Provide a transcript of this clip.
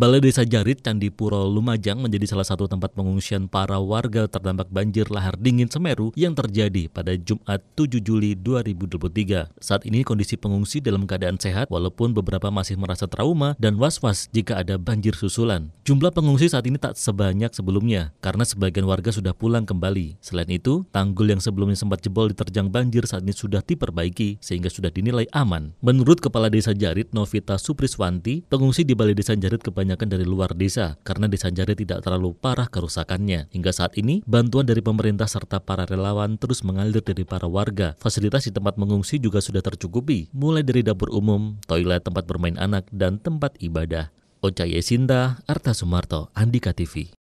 Balai Desa Jarit, Candi Puro Lumajang menjadi salah satu tempat pengungsian para warga terdampak banjir lahar dingin Semeru yang terjadi pada Jumat 7 Juli 2023. Saat ini kondisi pengungsi dalam keadaan sehat walaupun beberapa masih merasa trauma dan was-was jika ada banjir susulan. Jumlah pengungsi saat ini tak sebanyak sebelumnya karena sebagian warga sudah pulang kembali. Selain itu, tanggul yang sebelumnya sempat jebol diterjang banjir saat ini sudah diperbaiki sehingga sudah dinilai aman. Menurut Kepala Desa Jarit Novita Supriswanti, pengungsi di Balai Desa Jarit kebanyakan kebanyakan dari luar desa karena disanjari tidak terlalu parah kerusakannya. Hingga saat ini, bantuan dari pemerintah serta para relawan terus mengalir dari para warga. Fasilitas di tempat mengungsi juga sudah tercukupi, mulai dari dapur umum, toilet tempat bermain anak, dan tempat ibadah. Ocha Sinta Arta Sumarto, Andika TV.